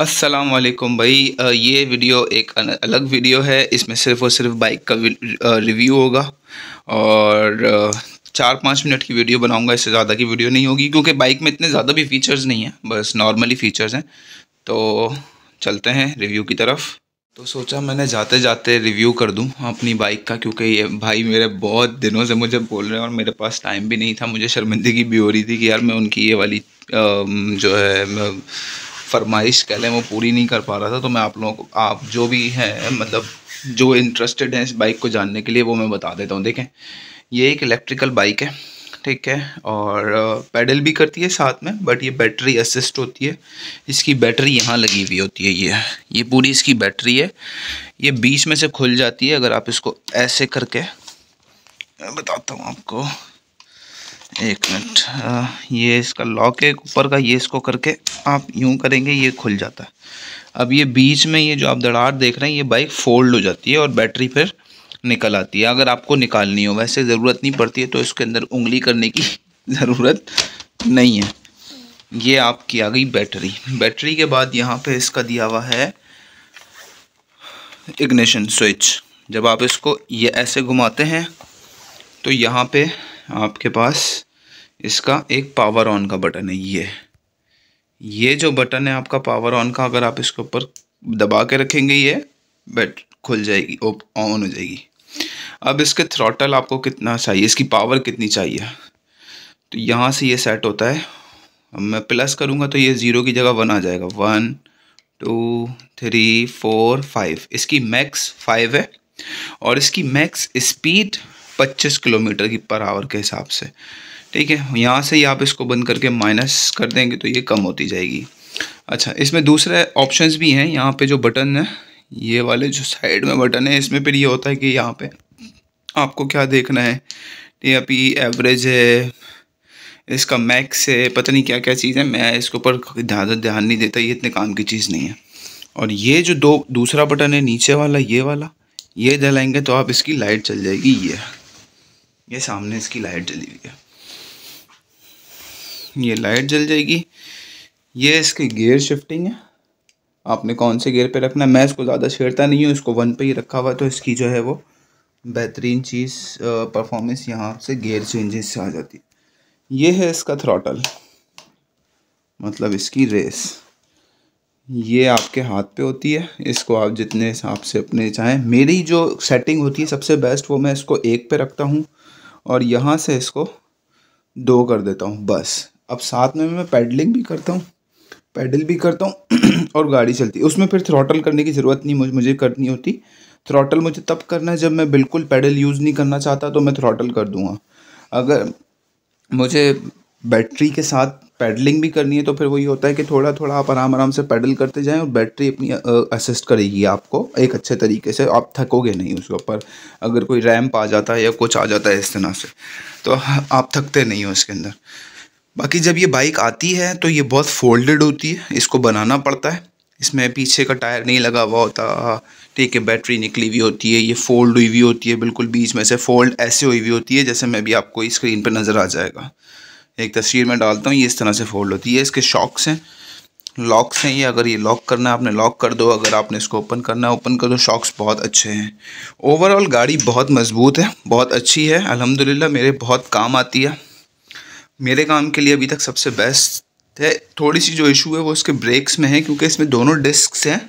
अस्सलाम वालेकुम भाई ये वीडियो एक अलग वीडियो है इसमें सिर्फ और सिर्फ बाइक का रिव्यू होगा और चार पाँच मिनट की वीडियो बनाऊंगा इससे ज़्यादा की वीडियो नहीं होगी क्योंकि बाइक में इतने ज़्यादा भी फीचर्स नहीं हैं बस नॉर्मली फीचर्स हैं तो चलते हैं रिव्यू की तरफ तो सोचा मैंने जाते जाते रिव्यू कर दूं अपनी बाइक का क्योंकि ये भाई मेरे बहुत दिनों से मुझे बोल रहे हैं और मेरे पास टाइम भी नहीं था मुझे शर्मिंदगी भी हो रही थी कि यार मैं उनकी ये वाली जो है फरमाइश कह लें वो पूरी नहीं कर पा रहा था तो मैं आप लोगों को आप जो भी हैं मतलब जो इंटरेस्टेड हैं इस बाइक को जानने के लिए वो मैं बता देता हूँ देखें ये एक इलेक्ट्रिकल बाइक है ठीक है और पैडल भी करती है साथ में बट ये बैटरी असिस्ट होती है इसकी बैटरी यहाँ लगी हुई होती है ये ये पूरी इसकी बैटरी है ये बीच में से खुल जाती है अगर आप इसको ऐसे करके बताता हूँ आपको एक मिनट ये इसका लॉक है ऊपर का ये इसको करके आप यूं करेंगे ये खुल जाता है अब ये बीच में ये जो आप दड़ाहट देख रहे हैं ये बाइक फोल्ड हो जाती है और बैटरी फिर निकल आती है अगर आपको निकालनी हो वैसे ज़रूरत नहीं पड़ती है तो इसके अंदर उंगली करने की ज़रूरत नहीं है ये आपकी आ गई बैटरी बैटरी के बाद यहाँ पर इसका दिया हुआ है इग्निशन स्विच जब आप इसको ये ऐसे घुमाते हैं तो यहाँ पे आपके पास इसका एक पावर ऑन का बटन है ये ये जो बटन है आपका पावर ऑन का अगर आप इसके ऊपर दबा के रखेंगे ये बैट खुल जाएगी ऑन हो जाएगी अब इसके थ्रॉटल आपको कितना चाहिए इसकी पावर कितनी चाहिए तो यहाँ से ये सेट होता है अब मैं प्लस करूँगा तो ये ज़ीरो की जगह वन आ जाएगा one two three four five इसकी मैक्स फाइव है और इसकी मैक्स स्पीड पच्चीस किलोमीटर की पर आवर के हिसाब से ठीक है यहाँ से ही आप इसको बंद करके माइनस कर देंगे तो ये कम होती जाएगी अच्छा इसमें दूसरे ऑप्शंस भी हैं यहाँ पे जो बटन है ये वाले जो साइड में बटन है इसमें फिर ये होता है कि यहाँ पे आपको क्या देखना है ये अभी एवरेज है इसका मैक्स है पता नहीं क्या क्या चीज़ है मैं इसके ऊपर ज़्यादा ध्यान नहीं देता ये इतने काम की चीज़ नहीं है और ये जो दो दूसरा बटन है नीचे वाला ये वाला ये जलाएंगे तो आप इसकी लाइट चल जाएगी ये ये सामने इसकी लाइट जली हुई है ये लाइट जल जाएगी ये इसकी गियर शिफ्टिंग है आपने कौन से गियर पे रखना है मैं इसको ज़्यादा छेड़ता नहीं हूँ इसको वन पे ही रखा हुआ तो इसकी जो है वो बेहतरीन चीज़ परफॉर्मेंस यहाँ से गियर चेंजेस से आ जाती है ये है इसका थ्रॉटल मतलब इसकी रेस ये आपके हाथ पे होती है इसको आप जितने हिसाब से अपने चाहें मेरी जो सेटिंग होती है सबसे बेस्ट वो मैं इसको एक पे रखता हूँ और यहाँ से इसको दो कर देता हूँ बस अब साथ में मैं पैडलिंग भी करता हूँ पैडल भी करता हूँ और गाड़ी चलती है उसमें फिर थ्रॉटल करने की ज़रूरत नहीं मुझे मुझे करनी होती थ्रॉटल मुझे तब करना है जब मैं बिल्कुल पैडल यूज़ नहीं करना चाहता तो मैं थ्रॉटल कर दूँगा अगर मुझे बैटरी के साथ पैडलिंग भी करनी है तो फिर वही होता है कि थोड़ा थोड़ा आप आराम आराम से पैडल करते जाएं और बैटरी अपनी असिस्ट करेगी आपको एक अच्छे तरीके से आप थकोगे नहीं उसके ऊपर अगर कोई रैम्प आ जाता है या कुछ आ जाता है इस तरह से तो आप थकते नहीं हो इसके अंदर बाकी जब ये बाइक आती है तो ये बहुत फोल्डेड होती है इसको बनाना पड़ता है इसमें पीछे का टायर नहीं लगा हुआ होता ठीक है बैटरी निकली हुई होती है ये फोल्ड हुई हुई होती है बिल्कुल बीच में से फोल्ड ऐसे हुई हुई होती है जैसे मैं भी आपको स्क्रीन पर नज़र आ जाएगा एक तस्वीर में डालता हूँ ये इस तरह से फोल्ड होती है इसके शॉक्स हैं लॉक्स हैं ये अगर ये लॉक करना है आपने लॉक कर दो अगर आपने इसको ओपन करना है ओपन कर दो शॉक्स बहुत अच्छे हैं ओवरऑल गाड़ी बहुत मज़बूत है बहुत अच्छी है अल्हम्दुलिल्लाह मेरे बहुत काम आती है मेरे काम के लिए अभी तक सबसे बेस्ट है थोड़ी सी जो इशू है वो इसके ब्रेक्स में है क्योंकि इसमें दोनों डिस्क हैं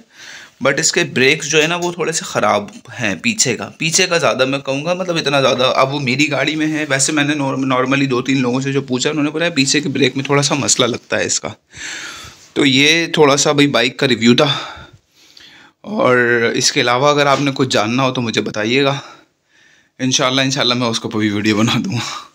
बट इसके ब्रेक्स जो है ना वो थोड़े से ख़राब हैं पीछे का पीछे का ज़्यादा मैं कहूँगा मतलब इतना ज़्यादा अब वो मेरी गाड़ी में है वैसे मैंने नॉर्मली दो तीन लोगों से जो पूछा उन्होंने बोला पीछे के ब्रेक में थोड़ा सा मसला लगता है इसका तो ये थोड़ा सा भाई बाइक का रिव्यू था और इसके अलावा अगर आपने कुछ जानना हो तो मुझे बताइएगा इन शाला मैं उसको भी वीडियो बना दूँगा